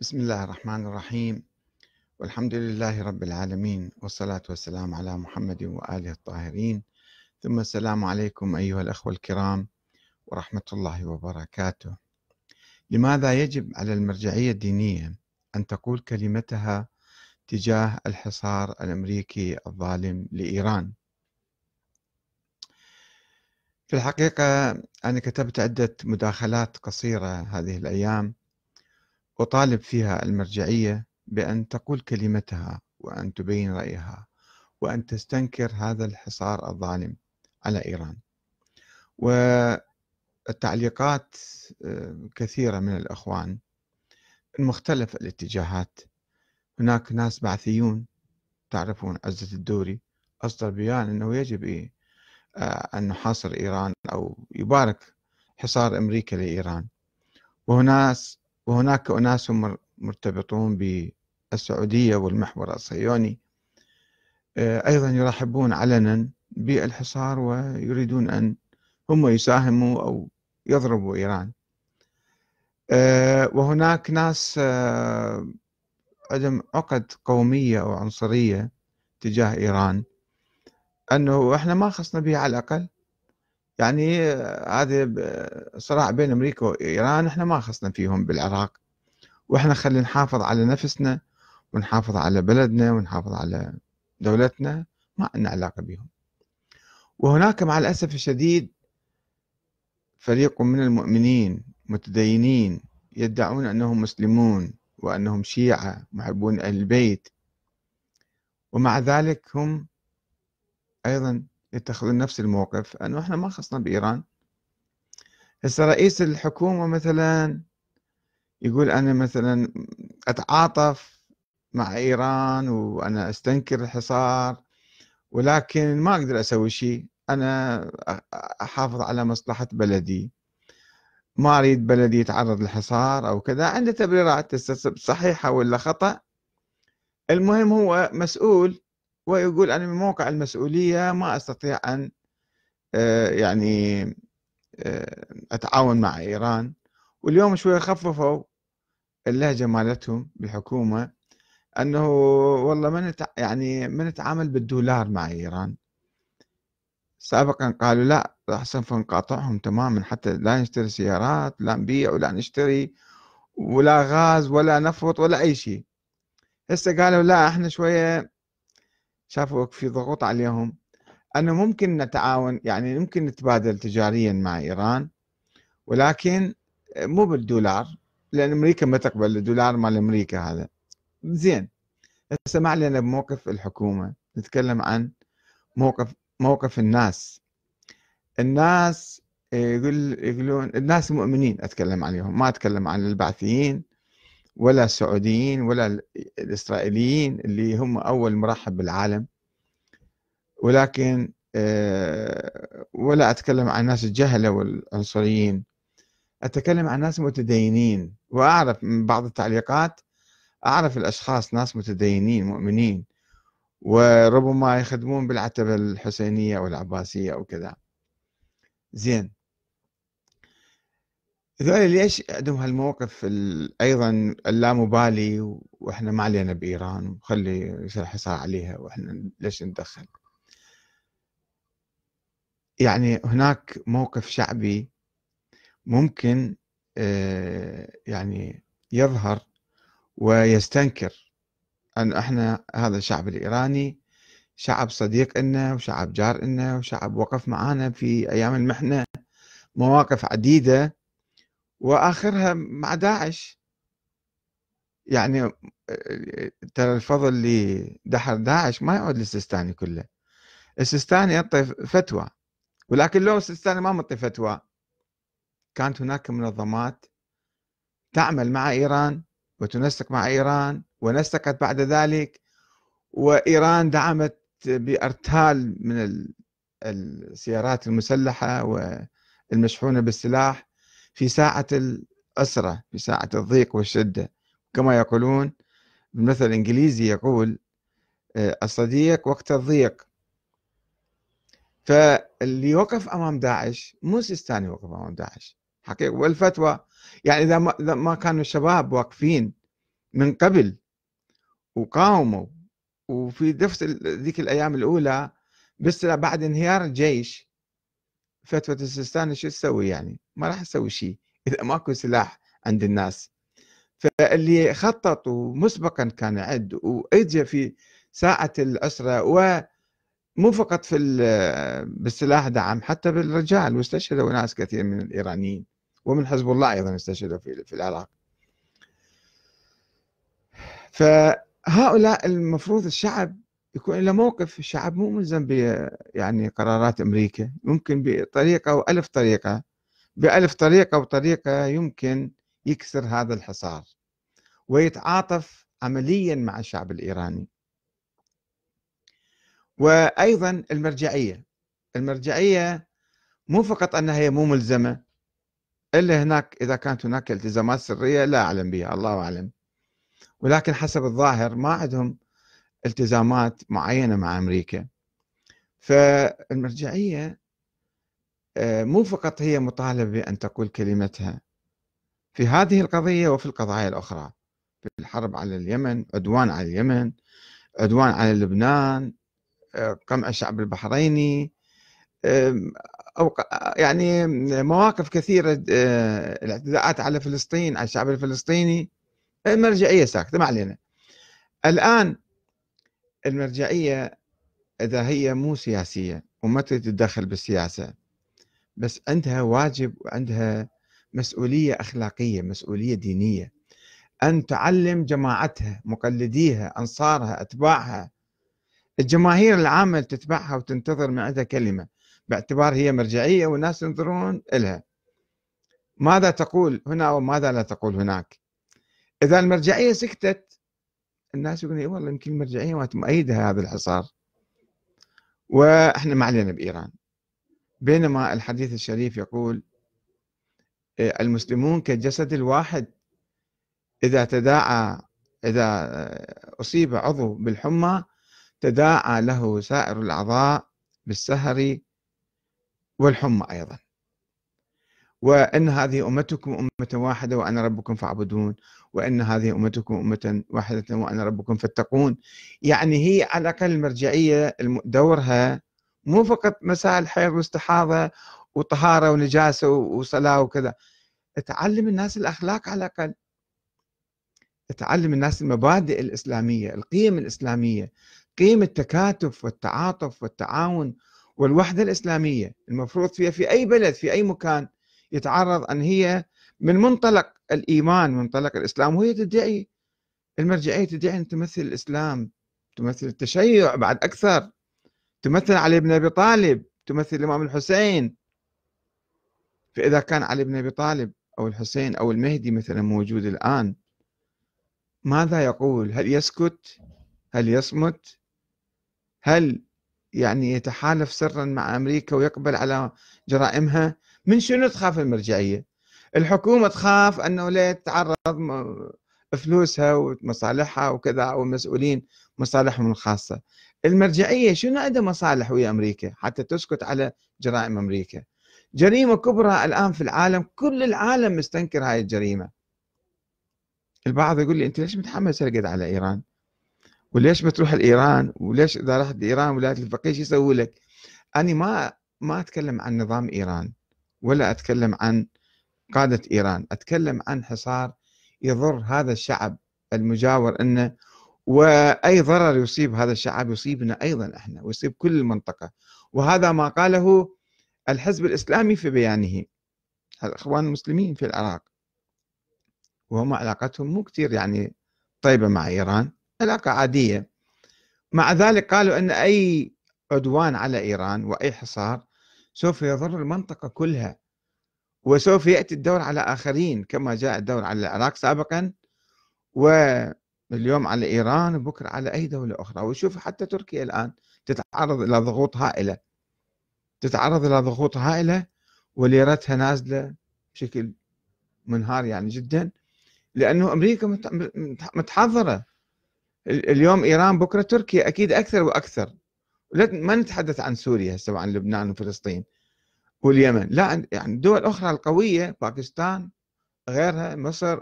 بسم الله الرحمن الرحيم والحمد لله رب العالمين والصلاة والسلام على محمد وآله الطاهرين ثم السلام عليكم أيها الأخوة الكرام ورحمة الله وبركاته لماذا يجب على المرجعية الدينية أن تقول كلمتها تجاه الحصار الأمريكي الظالم لإيران في الحقيقة أنا كتبت عدة مداخلات قصيرة هذه الأيام أطالب فيها المرجعية بأن تقول كلمتها وأن تبين رأيها وأن تستنكر هذا الحصار الظالم على إيران والتعليقات آه، كثيرة من الأخوان من مختلف الاتجاهات هناك ناس بعثيون تعرفون عزة الدوري أصدر بيان أنه يجب إيه أن نحاصر إيران أو يبارك حصار أمريكا لإيران وهناك وهناك أناس مرتبطون بالسعودية والمحور الصهيوني آه، أيضا يرحبون علنا بالحصار ويريدون أن هم يساهموا أو يضربوا إيران آه، وهناك ناس آه، عندهم عقد قومية أو عنصرية تجاه إيران أنه إحنا ما خصنا بها على الأقل يعني هذا صراع بين امريكا وايران احنا ما خصنا فيهم بالعراق واحنا خلينا نحافظ على نفسنا ونحافظ على بلدنا ونحافظ على دولتنا ما عندنا علاقه بهم وهناك مع الاسف الشديد فريق من المؤمنين متدينين يدعون انهم مسلمون وانهم شيعه محبون اهل البيت ومع ذلك هم ايضا يتخذون نفس الموقف أنه إحنا ما خصنا بإيران هسه رئيس الحكومة مثلا يقول أنا مثلا أتعاطف مع إيران وأنا أستنكر الحصار ولكن ما أقدر أسوي شيء أنا أحافظ على مصلحة بلدي ما أريد بلدي يتعرض للحصار أو كذا عنده تبريرات صحيحة ولا خطأ المهم هو مسؤول ويقول أنا من موقع المسؤولية ما أستطيع أن آه، يعني آه، أتعاون مع إيران واليوم شوي خففوا اللهجة مالتهم بالحكومة أنه والله ما يعني ما نتعامل بالدولار مع إيران سابقا قالوا لا سوف نقاطعهم تماما حتى لا نشتري سيارات لا نبيع ولا نشتري ولا غاز ولا نفط ولا اي شيء هسه قالوا لا احنا شويه شافوا في ضغوط عليهم انه ممكن نتعاون يعني ممكن نتبادل تجاريا مع ايران ولكن مو بالدولار لان امريكا ما تقبل الدولار مال امريكا هذا زين هسه ما علينا بموقف الحكومه نتكلم عن موقف موقف الناس الناس يقول يقولون الناس مؤمنين اتكلم عليهم ما اتكلم عن البعثيين ولا السعوديين ولا الإسرائيليين اللي هم أول مرحب بالعالم ولكن آه، ولا أتكلم عن الناس الجهلة والعنصريين أتكلم عن ناس متدينين وأعرف من بعض التعليقات أعرف الأشخاص ناس متدينين مؤمنين وربما يخدمون بالعتبة الحسينية والعباسية أو كذا زين هذول ليش عندهم هالموقف ايضا اللامبالي واحنا ما علينا بايران وخلي يصير حصار عليها واحنا ليش نتدخل؟ يعني هناك موقف شعبي ممكن آه، يعني يظهر ويستنكر ان احنا هذا الشعب الايراني شعب صديق لنا وشعب جار لنا وشعب وقف معانا في ايام المحنه مواقف عديده واخرها مع داعش يعني آه، ترى الفضل اللي دحر داعش ما يعود للسيستاني كله السيستاني يعطي فتوى ولكن لو السيستاني ما معطي فتوى كانت هناك منظمات تعمل مع ايران وتنسق مع ايران ونسقت بعد ذلك وايران دعمت بارتال من السيارات المسلحه والمشحونه بالسلاح في ساعة الأسرة في ساعة الضيق والشدة كما يقولون المثل الإنجليزي يقول آه، الصديق وقت الضيق فاللي وقف أمام داعش مو سيستاني يوقف أمام داعش حقيقة والفتوى يعني إذا ما كانوا الشباب واقفين من قبل وقاوموا وفي نفس ذيك الأيام الأولى بس بعد انهيار الجيش فتوى السيستاني شو تسوي يعني ما راح تسوي شيء اذا ماكو سلاح عند الناس فاللي خطط ومسبقا كان عد واجى في ساعة الأسرة ومو فقط في بالسلاح دعم حتى بالرجال واستشهدوا ناس كثير من الإيرانيين ومن حزب الله أيضا استشهدوا في, في العراق فهؤلاء المفروض الشعب يكون له موقف الشعب مو ملزم يعني قرارات أمريكا ممكن بطريقة وألف طريقة بألف طريقة وطريقة يمكن يكسر هذا الحصار ويتعاطف عمليا مع الشعب الإيراني وأيضا المرجعية المرجعية مو فقط أنها هي مو ملزمة إلا هناك إذا كانت هناك التزامات سرية لا أعلم بها الله أعلم ولكن حسب الظاهر ما عندهم التزامات معينه مع امريكا فالمرجعيه آه، مو فقط هي مطالبه ان تقول كلمتها في هذه القضيه وفي القضايا الاخرى في الحرب على اليمن عدوان على اليمن عدوان على لبنان آه، قمع الشعب البحريني أو يعني مواقف كثيرة آه، الاعتداءات على فلسطين على الشعب الفلسطيني المرجعية ساكتة ما علينا الآن المرجعية إذا هي مو سياسية وما تريد تتدخل بالسياسة بس عندها واجب وعندها مسؤولية أخلاقية مسؤولية دينية أن تعلم جماعتها مقلديها أنصارها أتباعها الجماهير العامة اللي تتبعها وتنتظر من عندها كلمة باعتبار هي مرجعية والناس ينظرون إلها ماذا تقول هنا وماذا لا تقول هناك إذا المرجعية سكتت الناس يقولون إيه والله يمكن المرجعيه مؤيده هذا الحصار واحنا ما علينا بايران بينما الحديث الشريف يقول إيه، المسلمون كالجسد الواحد اذا تداعى اذا اصيب عضو بالحمى تداعى له سائر الاعضاء بالسهر والحمى ايضا وان هذه امتكم امه واحده وانا ربكم فاعبدون وان هذه امتكم امه واحده وانا ربكم فاتقون يعني هي على الاقل المرجعيه دورها مو فقط مسائل حيض واستحاضه وطهاره ونجاسه وصلاه وكذا تعلم الناس الاخلاق على الاقل تعلم الناس المبادئ الاسلاميه القيم الاسلاميه قيم التكاتف والتعاطف والتعاون والوحده الاسلاميه المفروض فيها في اي بلد في اي مكان يتعرض أن هي من منطلق الإيمان منطلق الإسلام وهي تدعي المرجعية تدعي أن تمثل الإسلام تمثل التشيع بعد أكثر تمثل علي بن أبي طالب تمثل الإمام الحسين فإذا كان علي بن أبي طالب أو الحسين أو المهدي مثلا موجود الآن ماذا يقول هل يسكت هل يصمت هل يعني يتحالف سرا مع أمريكا ويقبل على جرائمها من شنو تخاف المرجعيه؟ الحكومه تخاف انه لا تتعرض فلوسها ومصالحها وكذا والمسؤولين مصالحهم الخاصه. المرجعيه شنو عندها مصالح ويا امريكا حتى تسكت على جرائم امريكا؟ جريمه كبرى الان في العالم كل العالم مستنكر هاي الجريمه. البعض يقول لي انت ليش متحمس هالقد على ايران؟ وليش ما تروح لايران؟ وليش اذا رحت لايران ولايه الفقيه شو يسوي لك؟ انا ما ما اتكلم عن نظام ايران ولا أتكلم عن قادة إيران أتكلم عن حصار يضر هذا الشعب المجاور أنه وأي ضرر يصيب هذا الشعب يصيبنا أيضا إحنا ويصيب كل المنطقة وهذا ما قاله الحزب الإسلامي في بيانه الإخوان المسلمين في العراق وهم علاقتهم مو كثير يعني طيبة مع إيران علاقة عادية مع ذلك قالوا أن أي عدوان على إيران وأي حصار سوف يضر المنطقة كلها وسوف يأتي الدور على آخرين كما جاء الدور على العراق سابقا واليوم على إيران وبكرة على أي دولة أخرى وشوف حتى تركيا الآن تتعرض إلى ضغوط هائلة تتعرض إلى ضغوط هائلة وليرتها نازلة بشكل منهار يعني جدا لأنه أمريكا متحضرة اليوم إيران بكرة تركيا أكيد أكثر وأكثر ما نتحدث عن سوريا سواء عن لبنان وفلسطين واليمن لا يعني الدول الاخرى القويه باكستان غيرها مصر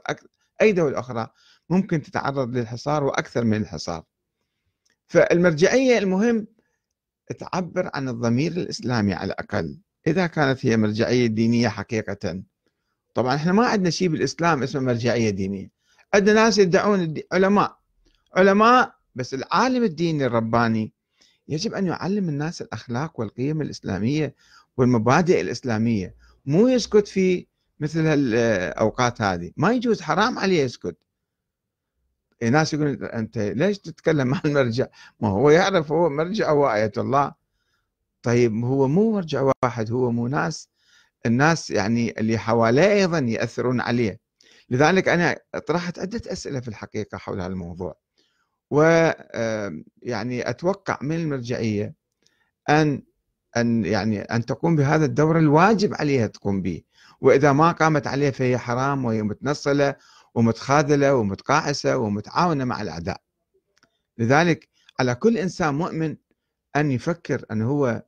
اي دوله اخرى ممكن تتعرض للحصار واكثر من الحصار فالمرجعيه المهم تعبر عن الضمير الاسلامي على الاقل اذا كانت هي مرجعيه دينيه حقيقه طبعا احنا ما عندنا شيء بالاسلام اسمه مرجعيه دينيه عندنا ناس يدعون علماء علماء بس العالم الديني الرباني يجب أن يعلم الناس الأخلاق والقيم الإسلامية والمبادئ الإسلامية مو يسكت في مثل الأوقات هذه ما يجوز حرام عليه يسكت إيه، ناس يقول أنت ليش تتكلم عن المرجع ما هو يعرف هو مرجع هو آية الله طيب هو مو مرجع واحد هو مو ناس الناس يعني اللي حواليه أيضا يأثرون عليه لذلك أنا طرحت عدة أسئلة في الحقيقة حول هذا الموضوع ويعني أتوقع من المرجعية أن أن يعني أن تقوم بهذا الدور الواجب عليها تقوم به وإذا ما قامت عليه فهي حرام وهي متنصلة ومتخاذلة ومتقاعسة ومتعاونة مع الأعداء لذلك على كل إنسان مؤمن أن يفكر أن هو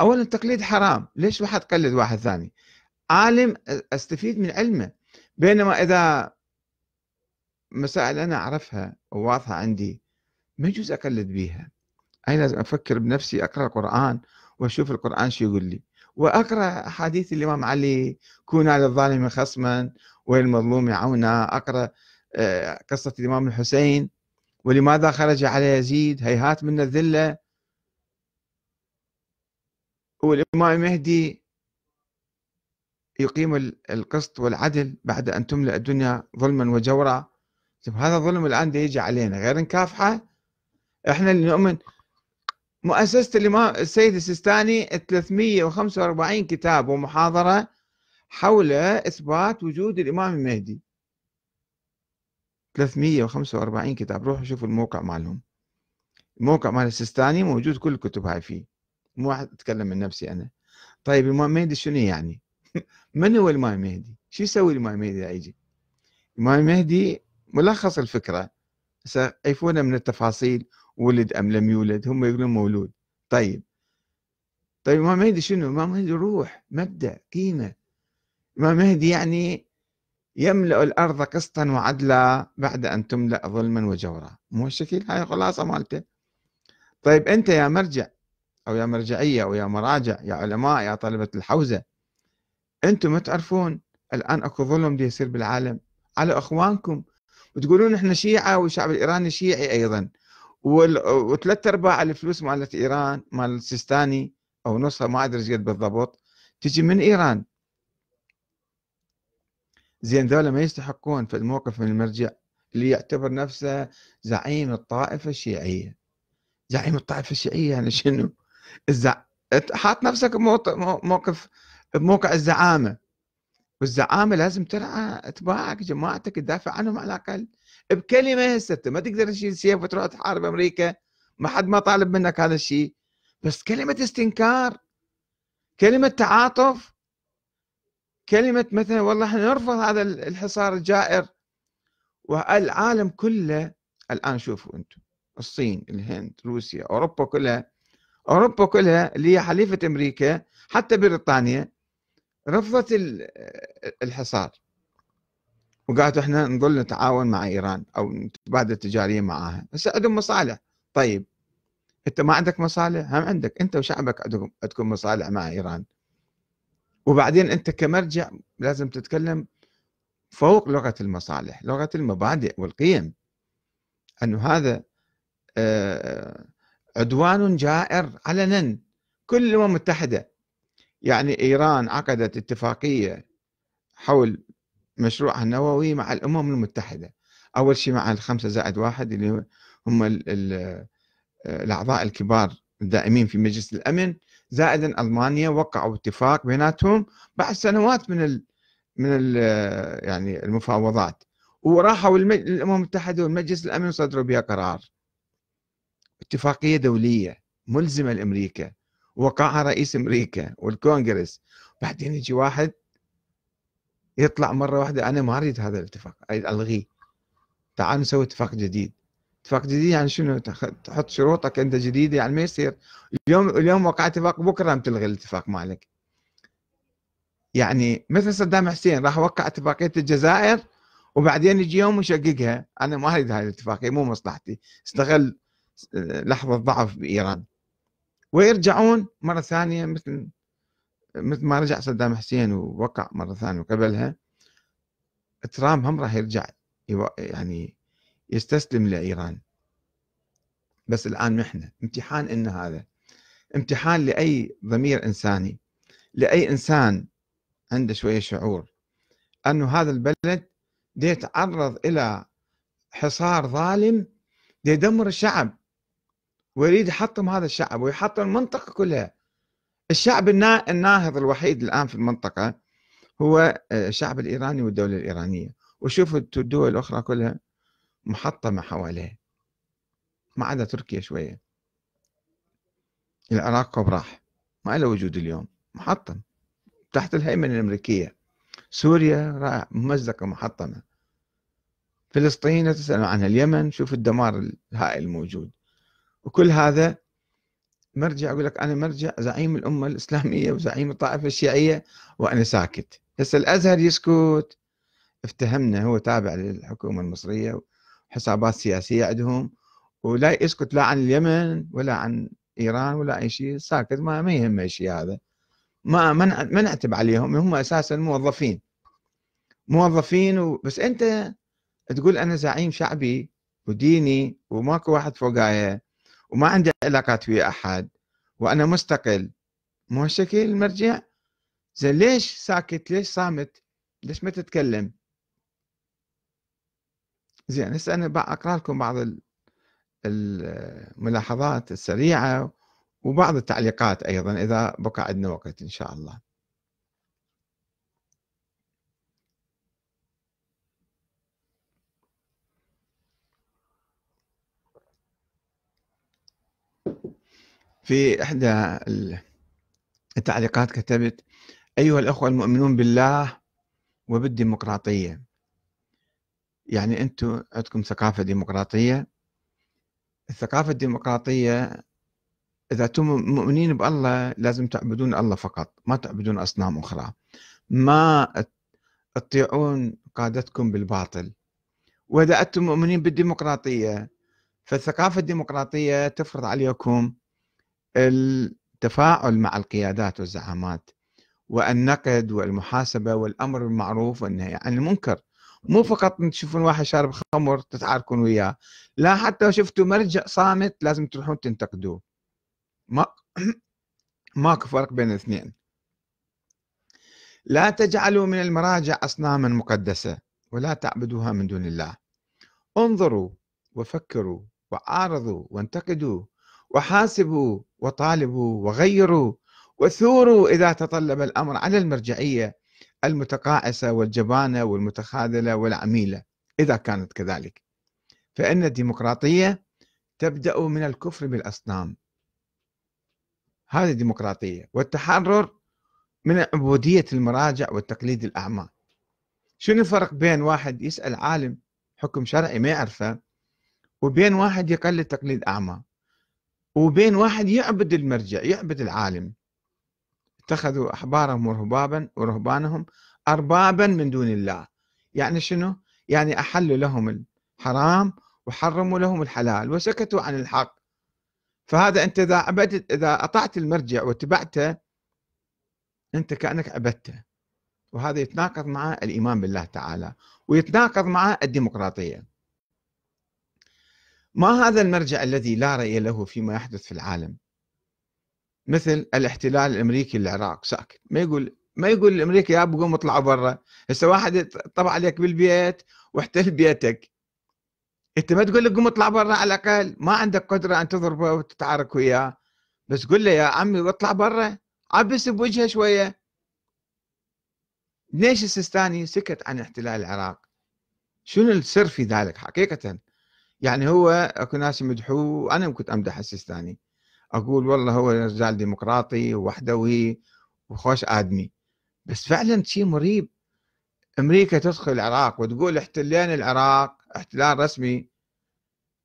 أولا التقليد حرام ليش واحد قلد واحد ثاني عالم استفيد من علمه بينما إذا مسائل أنا أعرفها وواضحة عندي ما يجوز أقلد بيها أنا لازم أفكر بنفسي أقرأ القرآن وأشوف القرآن شو يقول لي وأقرأ حديث الإمام علي كونا للظالم خصما وللمظلوم عونا أقرأ آه، قصة الإمام الحسين ولماذا خرج على يزيد هيهات من الذلة والإمام المهدي يقيم القسط والعدل بعد أن تملأ الدنيا ظلما وجورا هذا الظلم الان دي يجي علينا غير نكافحه احنا اللي نؤمن مؤسسه الامام السيد السيستاني 345 كتاب ومحاضره حول اثبات وجود الامام المهدي 345 كتاب روحوا شوفوا الموقع مالهم الموقع مال السيستاني موجود كل الكتب هاي فيه مو واحد اتكلم من نفسي انا طيب الامام مهدي شنو يعني من هو الامام المهدي شو يسوي الامام المهدي يجي الامام المهدي ملخص الفكره يفونا من التفاصيل ولد ام لم يولد هم يقولون مولود طيب طيب ما مهدي شنو؟ ما مهدي روح مبدا قيمه ما مهدي يعني يملا الارض قسطا وعدلا بعد ان تملا ظلما وجورا مو الشكل هاي خلاصة مالته طيب انت يا مرجع او يا مرجعيه او يا مراجع يا علماء يا طلبه الحوزه انتم ما تعرفون الان اكو ظلم دي يصير بالعالم على اخوانكم وتقولون احنا شيعه والشعب الايراني شيعي ايضا وثلاث ارباع الفلوس مالت ايران مال السيستاني او نصها ما ادري ايش بالضبط تجي من ايران زين ذولا ما يستحقون في الموقف من المرجع اللي يعتبر نفسه زعيم الطائفه الشيعيه زعيم الطائفه الشيعيه يعني شنو؟ الزع... حاط نفسك موقف بموقع الزعامه والزعامه لازم ترعى اتباعك جماعتك تدافع عنهم على الاقل بكلمه هسه انت ما تقدر تشيل سيف وتروح تحارب امريكا ما حد ما طالب منك هذا الشيء بس كلمه استنكار كلمه تعاطف كلمه مثلا والله احنا نرفض هذا الحصار الجائر والعالم كله الان شوفوا انتم الصين الهند روسيا اوروبا كلها اوروبا كلها اللي هي حليفه امريكا حتى بريطانيا رفضت الحصار وقالت احنا نظل نتعاون مع ايران او نتبادل تجاريه معاها بس عندهم مصالح طيب انت ما عندك مصالح هم عندك انت وشعبك عندكم عندكم مصالح مع ايران وبعدين انت كمرجع لازم تتكلم فوق لغه المصالح لغه المبادئ والقيم انه هذا آه، عدوان جائر علنا كل الامم المتحده يعني إيران عقدت اتفاقية حول مشروعها النووي مع الأمم المتحدة أول شيء مع الخمسة زائد واحد اللي هم الأعضاء الكبار الدائمين في مجلس الأمن زائدا ألمانيا وقعوا اتفاق بيناتهم بعد سنوات من الـ من الـ يعني المفاوضات وراحوا الامم المتحده والمجلس الامن وصدروا بها قرار اتفاقيه دوليه ملزمه لامريكا وقعها رئيس امريكا والكونغرس بعدين يجي واحد يطلع مره واحده انا ما اريد هذا الاتفاق اريد الغيه تعال نسوي اتفاق جديد اتفاق جديد يعني شنو تحط شروطك انت جديده يعني ما يصير اليوم اليوم وقع اتفاق بكره بتلغي الاتفاق مالك يعني مثل صدام حسين راح وقع اتفاقيه الجزائر وبعدين يجي يوم ويشققها انا ما اريد هذه الاتفاقيه مو مصلحتي استغل آه، لحظه ضعف بايران ويرجعون مره ثانيه مثل مثل ما رجع صدام حسين ووقع مره ثانيه وقبلها ترامب هم راح يرجع يعني يستسلم لايران بس الان محنه امتحان ان هذا امتحان لاي ضمير انساني لاي انسان عنده شويه شعور انه هذا البلد دي يتعرض الى حصار ظالم يدمر الشعب ويريد يحطم هذا الشعب ويحطم المنطقة كلها الشعب الناهض الوحيد الآن في المنطقة هو آه، الشعب الإيراني والدولة الإيرانية وشوفوا الدول الأخرى كلها محطمة حواليها ما عدا تركيا شوية العراق كوب راح ما له وجود اليوم محطم تحت الهيمنة الأمريكية سوريا ممزقة محطمة فلسطين لا تسأل عنها اليمن شوف الدمار الهائل الموجود وكل هذا مرجع يقول لك انا مرجع زعيم الامه الاسلاميه وزعيم الطائفه الشيعيه وانا ساكت هسه الازهر يسكت افتهمنا هو تابع للحكومه المصريه وحسابات سياسيه عندهم ولا يسكت لا عن اليمن ولا عن ايران ولا اي شيء ساكت ما ما يهمه شيء هذا ما ما نعتب عليهم هم اساسا موظفين موظفين و... بس انت تقول انا زعيم شعبي وديني وماكو واحد فوقايا وما عندي علاقات ويا احد وانا مستقل مو هالشكل المرجع زين ليش ساكت ليش صامت ليش ما تتكلم زين هسه انا اقرا لكم بعض الملاحظات السريعه وبعض التعليقات ايضا اذا بقى عندنا وقت ان شاء الله في إحدى التعليقات كتبت أيها الأخوة المؤمنون بالله وبالديمقراطية يعني أنتم عندكم ثقافة ديمقراطية الثقافة الديمقراطية إذا أنتم مؤمنين بالله لازم تعبدون الله فقط ما تعبدون أصنام أخرى ما تطيعون قادتكم بالباطل وإذا أنتم مؤمنين بالديمقراطية فالثقافة الديمقراطية تفرض عليكم التفاعل مع القيادات والزعامات والنقد والمحاسبة والأمر بالمعروف والنهي يعني عن المنكر مو فقط تشوفون واحد شارب خمر تتعاركون وياه لا حتى لو شفتوا مرجع صامت لازم تروحون تنتقدوه ما ماكو فرق بين الاثنين لا تجعلوا من المراجع أصناما مقدسة ولا تعبدوها من دون الله انظروا وفكروا وعارضوا وانتقدوا وحاسبوا وطالبوا وغيروا وثوروا إذا تطلب الأمر على المرجعية المتقاعسة والجبانة والمتخاذلة والعميلة إذا كانت كذلك فإن الديمقراطية تبدأ من الكفر بالأصنام هذه الديمقراطية والتحرر من عبودية المراجع والتقليد الأعمى شنو الفرق بين واحد يسأل عالم حكم شرعي ما يعرفه وبين واحد يقلد تقليد أعمى وبين واحد يعبد المرجع يعبد العالم اتخذوا أحبارهم ورهبابا ورهبانهم أربابا من دون الله يعني شنو؟ يعني أحلوا لهم الحرام وحرموا لهم الحلال وسكتوا عن الحق فهذا أنت إذا عبدت إذا أطعت المرجع واتبعته أنت كأنك عبدته وهذا يتناقض مع الإيمان بالله تعالى ويتناقض مع الديمقراطية ما هذا المرجع الذي لا رأي له فيما يحدث في العالم مثل الاحتلال الامريكي للعراق ساكت ما يقول ما يقول الامريكي يا بقوم اطلعوا برا هسه واحد طبع عليك بالبيت واحتل بيتك انت ما تقول له قوم اطلع برا على الاقل ما عندك قدره ان تضربه وتتعارك وياه بس قل له يا عمي اطلع برا عبس بوجهه شويه ليش السيستاني سكت عن احتلال العراق شنو السر في ذلك حقيقه يعني هو اكو ناس يمدحوه انا كنت امدح السيستاني اقول والله هو رجال ديمقراطي ووحدوي وخوش ادمي بس فعلا شيء مريب امريكا تدخل العراق وتقول احتلين العراق احتلال رسمي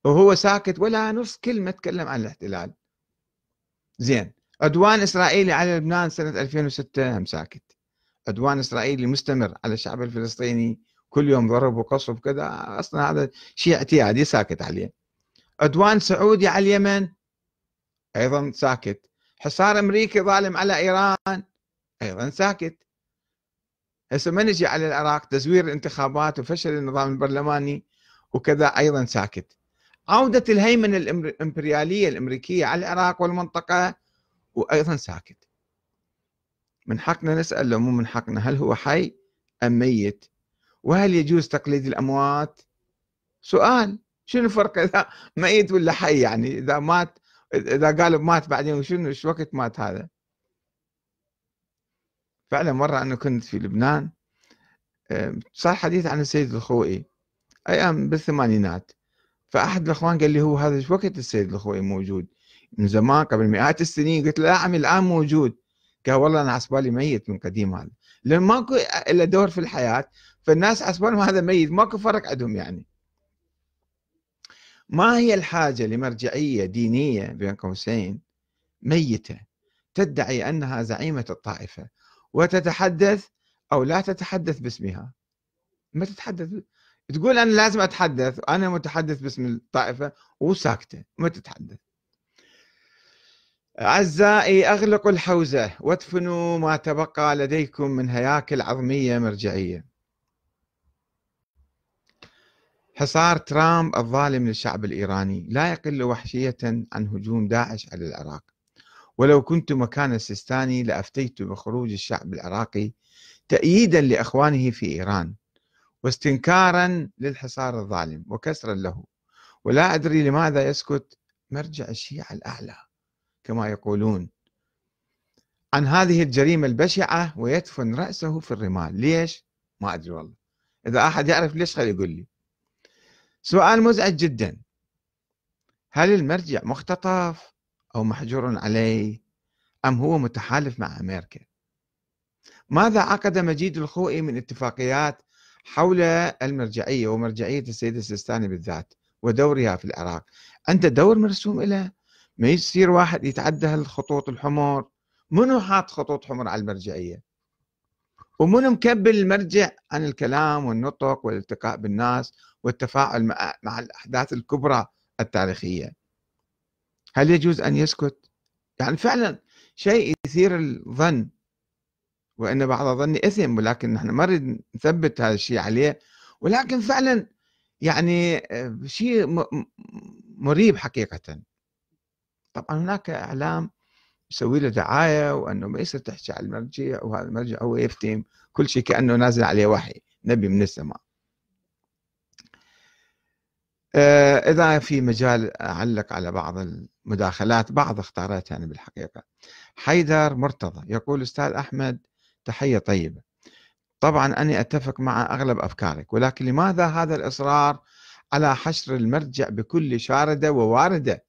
وهو ساكت ولا نص كلمه تكلم عن الاحتلال زين عدوان اسرائيلي على لبنان سنه 2006 هم ساكت عدوان اسرائيلي مستمر على الشعب الفلسطيني كل يوم ضرب وقصف كذا اصلا هذا شيء اعتيادي ساكت عليه عدوان سعودي على اليمن ايضا ساكت حصار امريكي ظالم على ايران ايضا ساكت هسه ما نجي على العراق تزوير الانتخابات وفشل النظام البرلماني وكذا ايضا ساكت عودة الهيمنة الامبريالية الامريكية على العراق والمنطقة وايضا ساكت من حقنا نسأل لو مو من حقنا هل هو حي ام ميت وهل يجوز تقليد الأموات سؤال شنو الفرق إذا ميت ولا حي يعني إذا مات إذا قالوا مات بعدين شنو ايش وقت مات هذا فعلا مرة أنا كنت في لبنان صار حديث عن السيد الخوئي أيام بالثمانينات فأحد الأخوان قال لي هو هذا ايش وقت السيد الخوئي موجود من زمان قبل مئات السنين قلت له لا عمي الآن موجود قال والله أنا عصبالي ميت من قديم هذا لأن ماكو إلا دور في الحياة فالناس حسبانهم هذا ميت ماكو فرق عندهم يعني ما هي الحاجة لمرجعية دينية بين قوسين ميتة تدعي أنها زعيمة الطائفة وتتحدث أو لا تتحدث باسمها ما تتحدث تقول أنا لازم أتحدث وأنا متحدث باسم الطائفة وساكتة ما تتحدث أعزائي أغلقوا الحوزة وادفنوا ما تبقى لديكم من هياكل عظمية مرجعية حصار ترامب الظالم للشعب الإيراني لا يقل وحشية عن هجوم داعش على العراق ولو كنت مكان السيستاني لأفتيت بخروج الشعب العراقي تأييدا لإخوانه في إيران واستنكارا للحصار الظالم وكسرا له ولا أدري لماذا يسكت مرجع الشيعة الأعلى كما يقولون عن هذه الجريمة البشعة ويدفن رأسه في الرمال ليش؟ ما أدري والله إذا أحد يعرف ليش خلي يقول لي سؤال مزعج جدا هل المرجع مختطف أو محجور عليه أم هو متحالف مع أمريكا ماذا عقد مجيد الخوئي من اتفاقيات حول المرجعية ومرجعية السيد السيستاني بالذات ودورها في العراق أنت دور مرسوم له ما يصير واحد يتعدى الخطوط الحمر منو حاط خطوط حمر على المرجعية ومنو مكبل المرجع عن الكلام والنطق والالتقاء بالناس والتفاعل مع الأحداث الكبرى التاريخية هل يجوز أن يسكت؟ يعني فعلا شيء يثير الظن وأن بعض الظن إثم ولكن نحن ما نريد نثبت هذا الشيء عليه ولكن فعلا يعني آه، شيء مريب حقيقة طبعا هناك إعلام مسوي له دعايه وانه ما يصير تحكي على المرجع وهذا المرجع هو يفتهم كل شيء كانه نازل عليه وحي نبي من السماء. آه، اذا في مجال اعلق على بعض المداخلات بعض اختارتها انا بالحقيقه. حيدر مرتضى يقول استاذ احمد تحيه طيبه. طبعا انا اتفق مع اغلب افكارك ولكن لماذا هذا الاصرار على حشر المرجع بكل شارده ووارده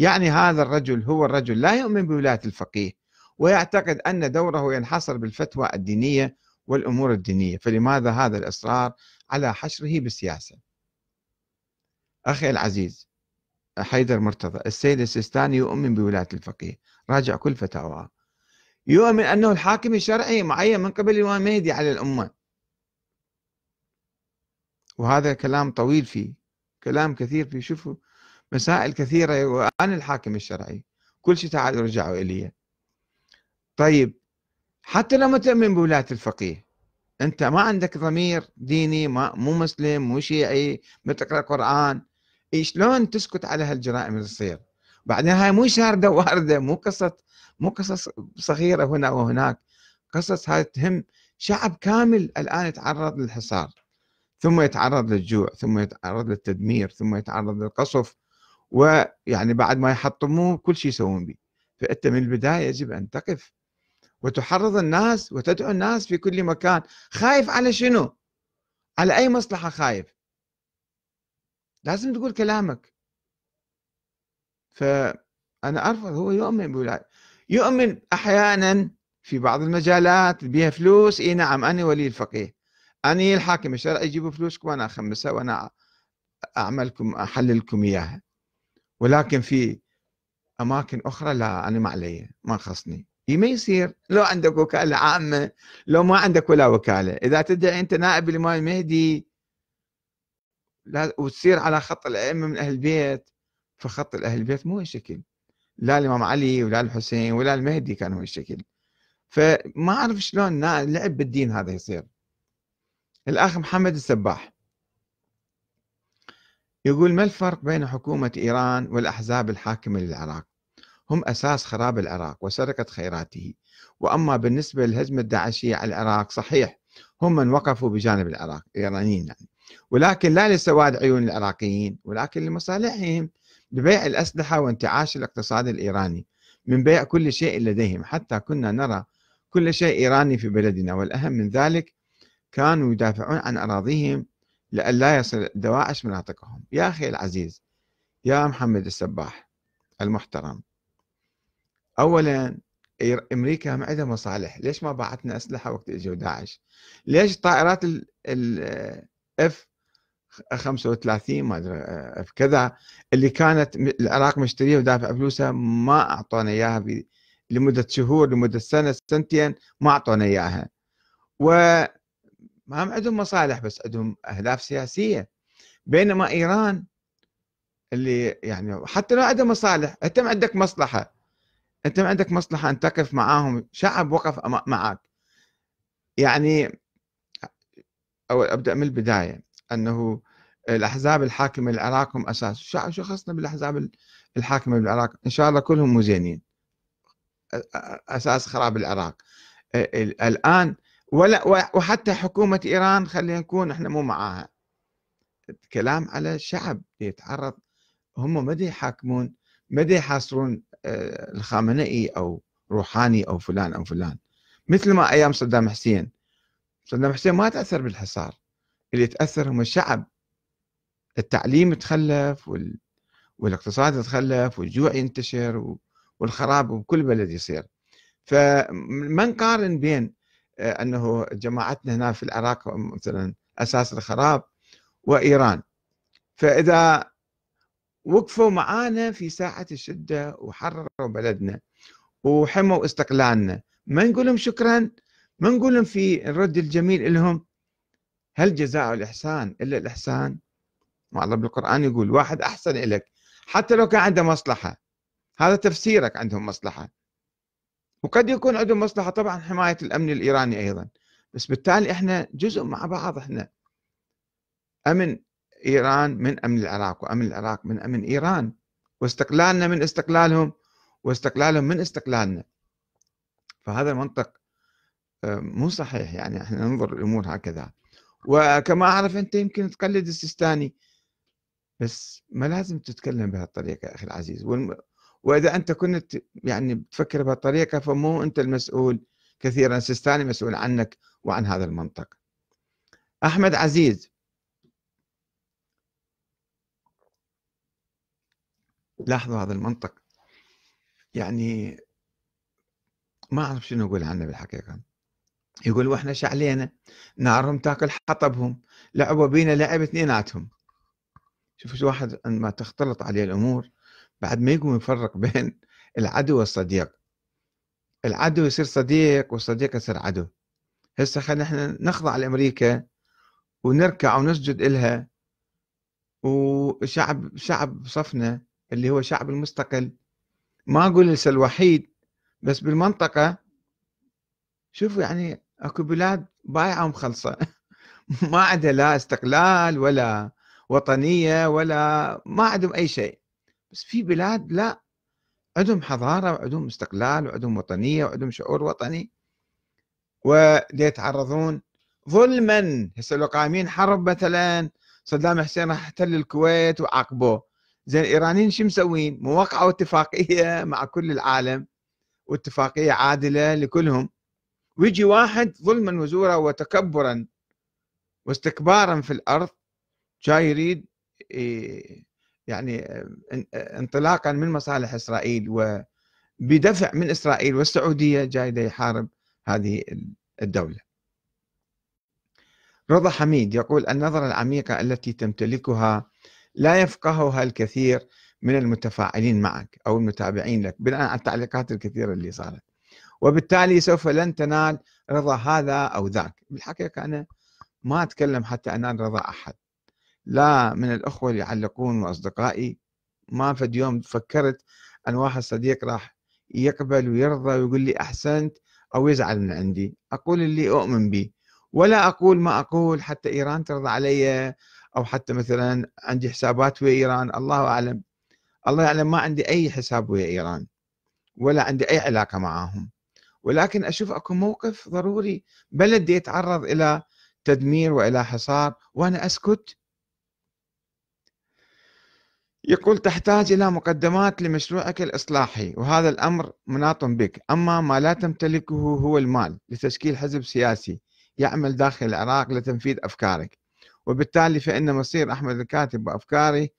يعني هذا الرجل هو الرجل لا يؤمن بولاية الفقيه ويعتقد أن دوره ينحصر بالفتوى الدينية والأمور الدينية فلماذا هذا الإصرار على حشره بالسياسة أخي العزيز حيدر مرتضى السيد السيستاني يؤمن بولاية الفقيه راجع كل فتاواه يؤمن أنه الحاكم الشرعي معين من قبل الإمام المهدي على الأمة وهذا كلام طويل فيه كلام كثير فيه شوفوا مسائل كثيرة وأنا الحاكم الشرعي كل شيء تعالوا رجعوا إلي طيب حتى لو ما تؤمن بولاية الفقيه أنت ما عندك ضمير ديني ما مو مسلم مو شيعي ما تقرأ قرآن شلون تسكت على هالجرائم اللي تصير بعدين هاي مو شاردة واردة مو قصة مو قصص صغيرة هنا وهناك قصص هاي تهم شعب كامل الآن يتعرض للحصار ثم يتعرض للجوع ثم يتعرض للتدمير ثم يتعرض للقصف ويعني بعد ما يحطموه كل شيء يسوون به فأنت من البداية يجب أن تقف وتحرض الناس وتدعو الناس في كل مكان خايف على شنو على أي مصلحة خايف لازم تقول كلامك فأنا أرفض هو يؤمن بولاية يؤمن أحيانا في بعض المجالات بها فلوس اي نعم انا ولي الفقيه انا الحاكم الشرعي يجيبوا فلوسكم وانا اخمسها وانا اعملكم احللكم اياها ولكن في اماكن اخرى لا انا ما علي ما خصني هي ما يصير لو عندك وكاله عامه لو ما عندك ولا وكاله اذا تدعي انت نائب الامام المهدي لا وتصير على خط الائمه من اهل البيت فخط اهل البيت مو هالشكل لا الامام علي ولا الحسين ولا المهدي كانوا هالشكل فما اعرف شلون لعب بالدين هذا يصير الاخ محمد السباح يقول ما الفرق بين حكومة إيران والأحزاب الحاكمة للعراق هم أساس خراب العراق وسرقة خيراته وأما بالنسبة للهزمة الداعشية على العراق صحيح هم من وقفوا بجانب العراق الإيرانيين يعني ولكن لا لسواد عيون العراقيين ولكن لمصالحهم ببيع الأسلحة وانتعاش الاقتصاد الإيراني من بيع كل شيء لديهم حتى كنا نرى كل شيء إيراني في بلدنا والأهم من ذلك كانوا يدافعون عن أراضيهم لئلا يصل دواعش مناطقهم يا أخي العزيز يا محمد السباح المحترم أولا أمريكا ما عندها مصالح ليش ما باعتنا أسلحة وقت إجوا داعش ليش طائرات الاف 35 ما ادري كذا اللي كانت العراق مشتريها ودافع فلوسها ما اعطونا اياها لمده شهور لمده سنه سنتين ما اعطونا اياها و ما هم عندهم مصالح بس عندهم اهداف سياسيه بينما ايران اللي يعني حتى لو عندها مصالح انت ما عندك مصلحه انت ما عندك مصلحه ان تقف معاهم شعب وقف معك يعني او ابدا من البدايه انه الاحزاب الحاكمه العراق هم اساس شو خصنا بالاحزاب الحاكمه بالعراق ان شاء الله كلهم مو زينين اساس خراب العراق الان ولا وحتى حكومة إيران خلينا نكون احنا مو معاها كلام على الشعب يتعرض هم ما يحاكمون ما يحاصرون آه، الخامنئي أو روحاني أو فلان أو فلان مثل ما أيام صدام حسين صدام حسين ما تأثر بالحصار اللي تأثر هم الشعب التعليم تخلف وال... والاقتصاد تخلف والجوع ينتشر والخراب بكل بلد يصير فما نقارن بين آه، انه جماعتنا هنا في العراق مثلا اساس الخراب وايران فاذا وقفوا معانا في ساعه الشده وحرروا بلدنا وحموا استقلالنا ما نقول لهم شكرا ما نقول لهم في الرد الجميل لهم هل جزاء الاحسان الا الاحسان؟ مع الله بالقران يقول واحد احسن لك حتى لو كان عنده مصلحه هذا تفسيرك عندهم مصلحه وقد يكون عندهم مصلحه طبعا حمايه الامن الايراني ايضا بس بالتالي احنا جزء مع بعض احنا امن ايران من امن العراق وامن العراق من امن ايران واستقلالنا من استقلالهم واستقلالهم من استقلالنا فهذا المنطق آه، مو صحيح يعني احنا ننظر الامور هكذا وكما اعرف انت يمكن تقلد السيستاني بس ما لازم تتكلم بهالطريقه اخي العزيز وإذا أنت كنت يعني بتفكر بهالطريقة فمو أنت المسؤول كثيرا سيستاني مسؤول عنك وعن هذا المنطق أحمد عزيز لاحظوا هذا المنطق يعني ما أعرف شنو أقول عنه بالحقيقة يقول واحنا شعلينا نارهم تاكل حطبهم لعبوا بينا لعب اثنيناتهم شوفوا شو واحد عندما تختلط عليه الامور بعد ما يقوم يفرق بين العدو والصديق العدو يصير صديق والصديق يصير عدو هسه خلينا احنا نخضع لامريكا ونركع ونسجد إلها وشعب شعب صفنا اللي هو شعب المستقل ما اقول لسه الوحيد بس بالمنطقه شوفوا يعني اكو بلاد بايعه ومخلصه ما عندها لا استقلال ولا وطنيه ولا ما عندهم اي شيء بس في بلاد لا عندهم حضارة وعندهم استقلال وعندهم وطنية وعندهم شعور وطني ويتعرضون ظلما هسه لو قايمين حرب مثلا صدام حسين راح احتل الكويت وعاقبه زين الايرانيين شو مسوين؟ مو وقعوا اتفاقيه مع كل العالم واتفاقيه عادله لكلهم ويجي واحد ظلما وزورا وتكبرا واستكبارا في الارض جاي يريد إيه يعني آه، آه، انطلاقا من مصالح اسرائيل وبدفع من اسرائيل والسعوديه جايدة يحارب هذه الدوله. رضا حميد يقول النظرة العميقة التي تمتلكها لا يفقهها الكثير من المتفاعلين معك أو المتابعين لك بناء على التعليقات الكثيرة اللي صارت وبالتالي سوف لن تنال رضا هذا أو ذاك بالحقيقة أنا ما أتكلم حتى أنال رضا أحد لا من الأخوة اللي يعلقون وأصدقائي ما فد يوم فكرت أن واحد صديق راح يقبل ويرضى ويقول لي أحسنت أو يزعل من عندي أقول اللي أؤمن به ولا أقول ما أقول حتى إيران ترضى علي أو حتى مثلا عندي حسابات ويا إيران الله أعلم الله يعلم ما عندي أي حساب ويا إيران ولا عندي أي علاقة معاهم ولكن أشوف أكو موقف ضروري بلد يتعرض إلى تدمير وإلى حصار وأنا أسكت يقول تحتاج إلى مقدمات لمشروعك الإصلاحي وهذا الأمر مناط بك أما ما لا تمتلكه هو المال لتشكيل حزب سياسي يعمل داخل العراق لتنفيذ أفكارك وبالتالي فإن مصير أحمد الكاتب وأفكاري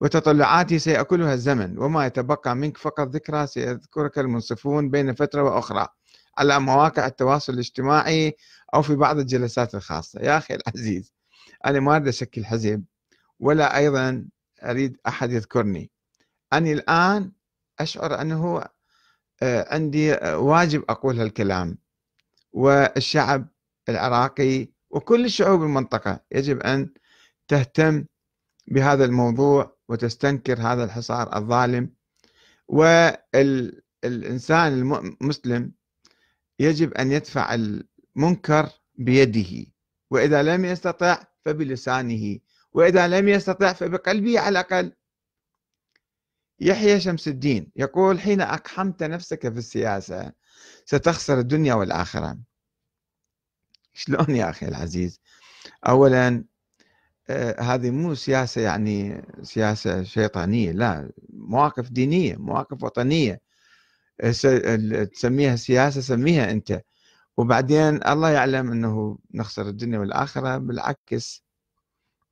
وتطلعاتي سيأكلها الزمن وما يتبقى منك فقط ذكرى سيذكرك المنصفون بين فترة وأخرى على مواقع التواصل الاجتماعي أو في بعض الجلسات الخاصة يا أخي العزيز أنا ما أريد أشكل حزب ولا أيضا أريد أحد يذكرني أنا الآن أشعر أنه آه، عندي آه، واجب أقول هالكلام والشعب العراقي وكل شعوب المنطقة يجب أن تهتم بهذا الموضوع وتستنكر هذا الحصار الظالم والإنسان المسلم يجب أن يدفع المنكر بيده وإذا لم يستطع فبلسانه وإذا لم يستطع فبقلبه على الأقل يحيى شمس الدين يقول حين أقحمت نفسك في السياسة ستخسر الدنيا والآخرة شلون يا أخي العزيز أولا آه هذه مو سياسة يعني سياسة شيطانية لا مواقف دينية مواقف وطنية آه، تسميها سياسة سميها أنت وبعدين الله يعلم أنه نخسر الدنيا والآخرة بالعكس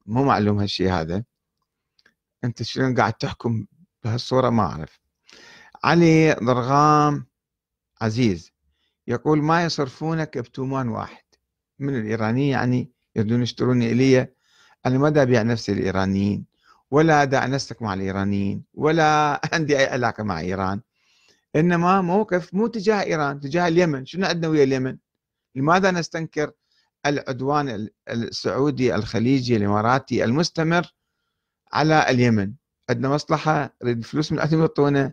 مو معلوم هالشيء هذا انت شلون قاعد تحكم بهالصوره ما اعرف علي ضرغام عزيز يقول ما يصرفونك بتومان واحد من الايرانيين يعني يردون يشترون الي انا ما ابيع نفسي للايرانيين ولا دع نفسك مع الايرانيين ولا عندي اي علاقه مع ايران انما موقف مو تجاه ايران تجاه اليمن شنو عندنا ويا اليمن لماذا نستنكر العدوان السعودي الخليجي الاماراتي المستمر على اليمن عندنا مصلحه نريد فلوس من عندهم يعطونا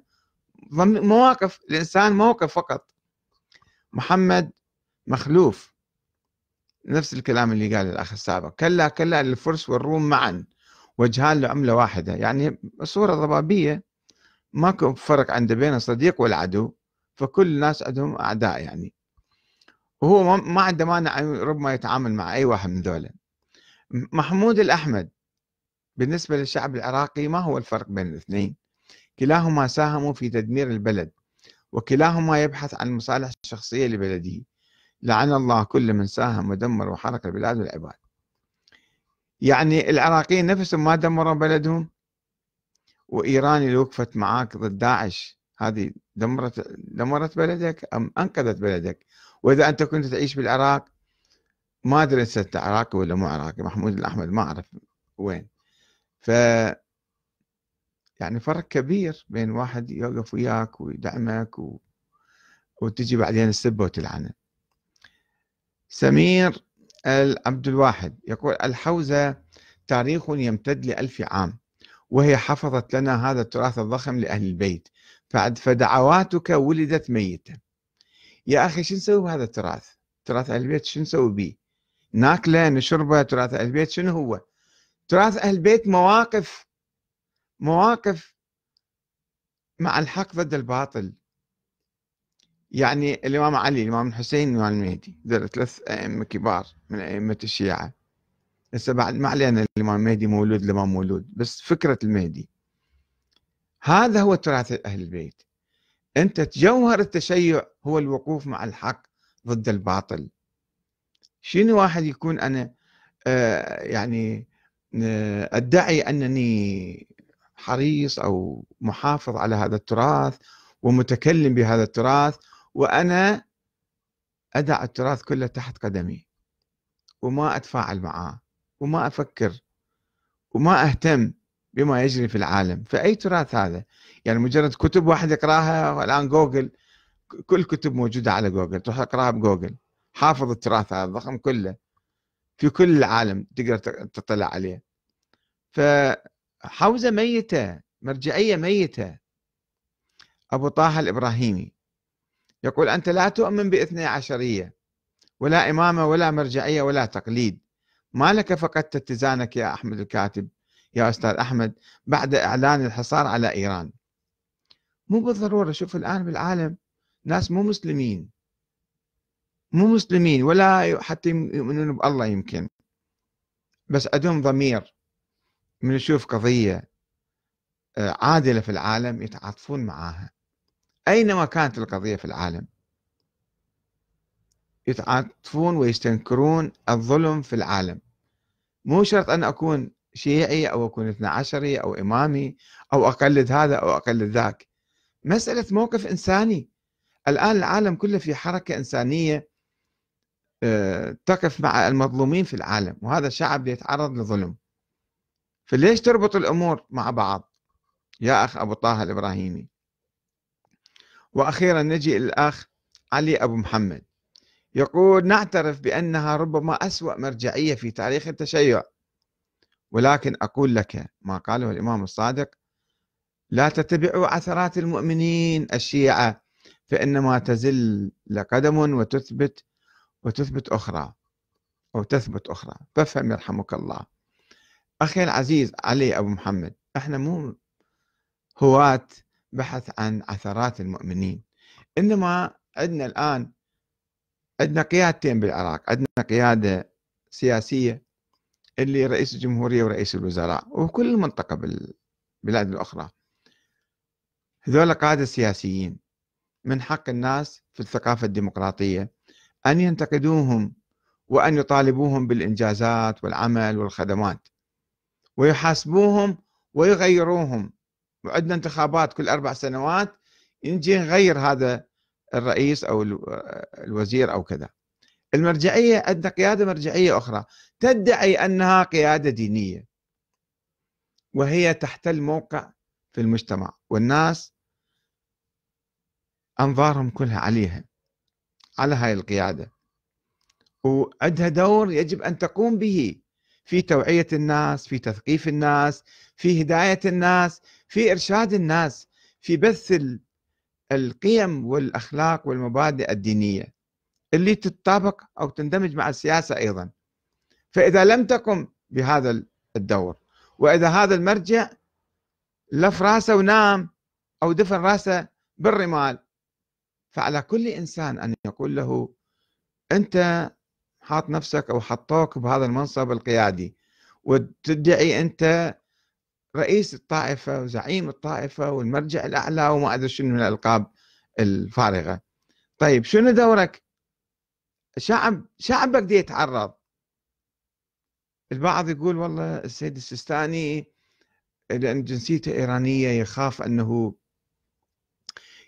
مواقف الانسان موقف فقط محمد مخلوف نفس الكلام اللي قال الاخ السابق كلا كلا للفرس والروم معا وجهان لعمله واحده يعني صوره ضبابيه ماكو فرق عنده بين الصديق والعدو فكل الناس عندهم اعداء يعني وهو ما عنده مانع ربما يتعامل مع اي واحد من ذولا محمود الاحمد بالنسبه للشعب العراقي ما هو الفرق بين الاثنين كلاهما ساهموا في تدمير البلد وكلاهما يبحث عن مصالح شخصيه لبلده لعن الله كل من ساهم ودمر وحرق البلاد والعباد يعني العراقيين نفسهم ما دمروا بلدهم وايران اللي وقفت معاك ضد داعش هذه دمرت دمرت بلدك ام انقذت بلدك واذا انت كنت تعيش بالعراق ما ادري انت عراقي ولا مو عراقي محمود الاحمد ما اعرف وين ف يعني فرق كبير بين واحد يوقف وياك ويدعمك و... وتجي بعدين السبه وتلعنه سمير عبد الواحد يقول الحوزه تاريخ يمتد لألف عام وهي حفظت لنا هذا التراث الضخم لأهل البيت فدعواتك ولدت ميتة يا اخي شو نسوي بهذا التراث؟ تراث اهل البيت شو نسوي به؟ ناكله نشربه تراث اهل البيت شنو هو؟ تراث اهل البيت مواقف مواقف مع الحق ضد الباطل يعني الامام علي الامام الحسين الامام المهدي ذول ثلاث ائمه كبار من ائمه الشيعه هسه بعد ما علينا الامام المهدي مولود لما مولود بس فكره المهدي هذا هو تراث اهل البيت انت تجوهر التشيع هو الوقوف مع الحق ضد الباطل شنو واحد يكون أنا آه يعني آه أدعي أنني حريص أو محافظ على هذا التراث ومتكلم بهذا التراث وأنا أدع التراث كله تحت قدمي وما أتفاعل معاه وما أفكر وما أهتم بما يجري في العالم فأي تراث هذا يعني مجرد كتب واحد يقراها الان جوجل كل كتب موجوده على جوجل تروح تقراها بجوجل حافظ التراث هذا الضخم كله في كل العالم تقدر تطلع عليه فحوزه ميته مرجعيه ميته ابو طه الابراهيمي يقول انت لا تؤمن باثني عشريه ولا امامه ولا مرجعيه ولا تقليد ما لك فقدت اتزانك يا احمد الكاتب يا استاذ احمد بعد اعلان الحصار على ايران مو بالضروره شوف الان بالعالم ناس مو مسلمين مو مسلمين ولا حتى يؤمنون بالله يمكن بس عندهم ضمير من يشوف قضية آه، عادلة في العالم يتعاطفون معها أينما كانت القضية في العالم يتعاطفون ويستنكرون الظلم في العالم مو شرط أن أكون شيعي أو أكون اثنى عشري أو إمامي أو أقلد هذا أو أقلد ذاك مسألة موقف إنساني الآن العالم كله في حركة إنسانية آه، تقف مع المظلومين في العالم وهذا الشعب يتعرض لظلم فليش تربط الأمور مع بعض يا أخ أبو طه الإبراهيمي وأخيرا نجي الأخ علي أبو محمد يقول نعترف بأنها ربما أسوأ مرجعية في تاريخ التشيع ولكن أقول لك ما قاله الإمام الصادق لا تتبعوا عثرات المؤمنين الشيعة فإنما تزل لقدم وتثبت وتثبت أخرى أو تثبت أخرى فافهم يرحمك الله أخي العزيز علي أبو محمد احنا مو هواة بحث عن عثرات المؤمنين إنما عندنا الآن عندنا قيادتين بالعراق عندنا قيادة سياسية اللي رئيس الجمهورية ورئيس الوزراء وكل المنطقة بالبلاد الأخرى هذول قادة سياسيين من حق الناس في الثقافة الديمقراطية أن ينتقدوهم وأن يطالبوهم بالإنجازات والعمل والخدمات ويحاسبوهم ويغيروهم وعندنا انتخابات كل أربع سنوات نجي نغير هذا الرئيس أو الوزير أو كذا المرجعية عندنا قيادة مرجعية أخرى تدعي أنها قيادة دينية وهي تحتل موقع في المجتمع والناس أنظارهم كلها عليها على هاي القيادة وعندها دور يجب أن تقوم به في توعية الناس في تثقيف الناس في هداية الناس في إرشاد الناس في بث القيم والأخلاق والمبادئ الدينية اللي تتطابق أو تندمج مع السياسة أيضا فإذا لم تقم بهذا الدور وإذا هذا المرجع لف راسه ونام أو دفن راسه بالرمال فعلى كل إنسان أن يقول له أنت حاط نفسك أو حطوك بهذا المنصب القيادي وتدعي أنت رئيس الطائفة وزعيم الطائفة والمرجع الأعلى وما أدري شنو من الألقاب الفارغة طيب شنو دورك شعب شعبك دي يتعرض البعض يقول والله السيد السيستاني لأن جنسيته إيرانية يخاف أنه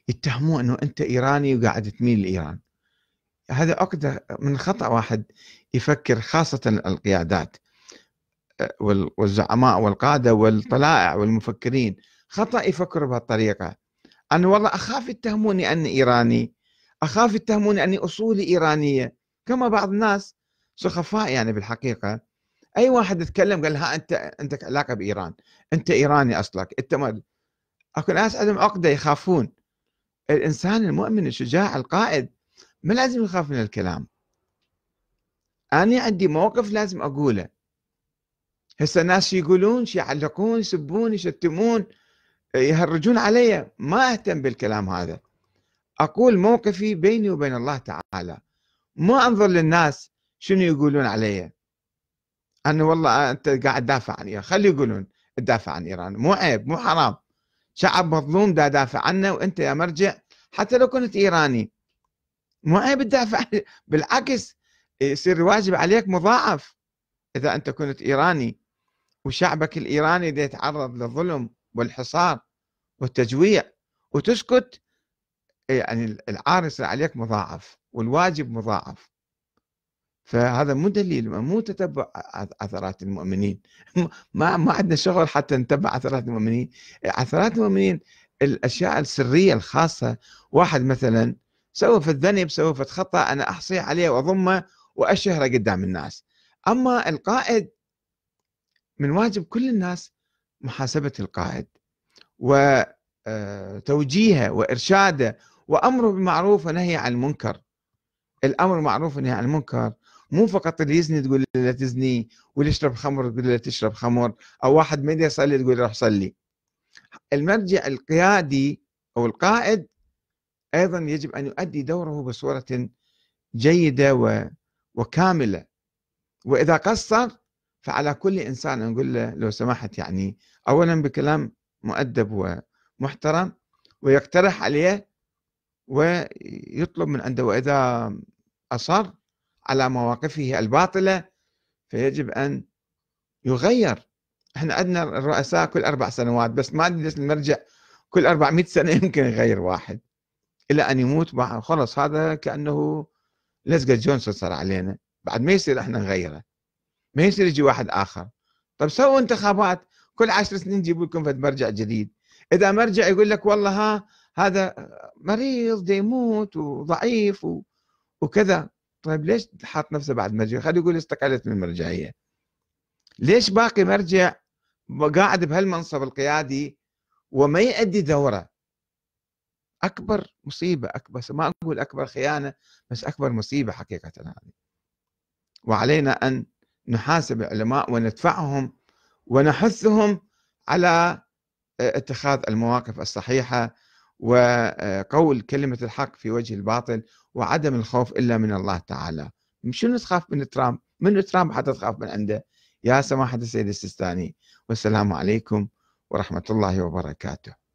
يتهموه انه انت ايراني وقاعد تميل لايران هذا عقدة من خطأ واحد يفكر خاصة القيادات أه، والزعماء والقادة والطلائع والمفكرين خطأ يفكروا بهالطريقة أنا والله أخاف يتهموني أني إيراني أخاف يتهموني أني أصولي إيرانية كما بعض الناس سخفاء يعني بالحقيقة أي واحد يتكلم قال ها أنت عندك علاقة بإيران أنت إيراني أصلك أنت ما أكو ناس عندهم عقدة يخافون الإنسان المؤمن الشجاع القائد ما لازم يخاف من الكلام أنا عندي موقف لازم أقوله هسه شي يقولون شي يعلقون يسبون يشتمون يهرجون علي ما أهتم بالكلام هذا أقول موقفي بيني وبين الله تعالى ما أنظر للناس شنو يقولون علي انا والله أنت قاعد تدافع عن إيران خلي يقولون تدافع عن إيران مو عيب مو حرام شعب مظلوم دا دافع عنه وانت يا مرجع حتى لو كنت ايراني ما عيب تدافع بالعكس يصير الواجب عليك مضاعف اذا انت كنت ايراني وشعبك الايراني دا يتعرض للظلم والحصار والتجويع وتسكت يعني العار يصير عليك مضاعف والواجب مضاعف فهذا مو دليل مو تتبع عثرات المؤمنين ما ما عندنا شغل حتى نتبع عثرات المؤمنين عثرات المؤمنين الاشياء السريه الخاصه واحد مثلا سوى في الذنب سوى في الخطا انا احصيه عليه واضمه واشهره قدام الناس اما القائد من واجب كل الناس محاسبه القائد وتوجيهه آه، وارشاده وامره بالمعروف ونهي عن المنكر الامر معروف والنهي عن المنكر مو فقط اللي يزني تقول لا تزني واللي يشرب خمر تقول لا تشرب خمر او واحد ما يصلي تقول له روح صلي المرجع القيادي او القائد ايضا يجب ان يؤدي دوره بصوره جيده و... وكامله واذا قصر فعلى كل انسان نقول له لو سمحت يعني اولا بكلام مؤدب ومحترم ويقترح عليه ويطلب من عنده واذا اصر على مواقفه الباطلة فيجب أن يغير احنا عندنا الرؤساء كل أربع سنوات بس ما نجلس المرجع كل 400 سنة يمكن يغير واحد إلى أن يموت خلص هذا كأنه لزقة جونسون صار علينا بعد ما يصير احنا نغيره ما يصير يجي واحد آخر طب سووا انتخابات كل عشر سنين جيبوا لكم فد مرجع جديد اذا مرجع يقول لك والله ها هذا مريض يموت وضعيف وكذا طيب ليش حاط نفسه بعد مرجع خليه يقول استقلت من المرجعية ليش باقي مرجع قاعد بهالمنصب القيادي وما يؤدي دوره أكبر مصيبة أكبر ما أقول أكبر خيانة بس أكبر مصيبة حقيقة هذه وعلينا أن نحاسب العلماء وندفعهم ونحثهم على آه، اتخاذ المواقف الصحيحة وقول كلمة الحق في وجه الباطل وعدم الخوف الا من الله تعالى شنو تخاف من ترامب من ترامب حتى تخاف من عنده يا سماحه السيد السيستاني والسلام عليكم ورحمه الله وبركاته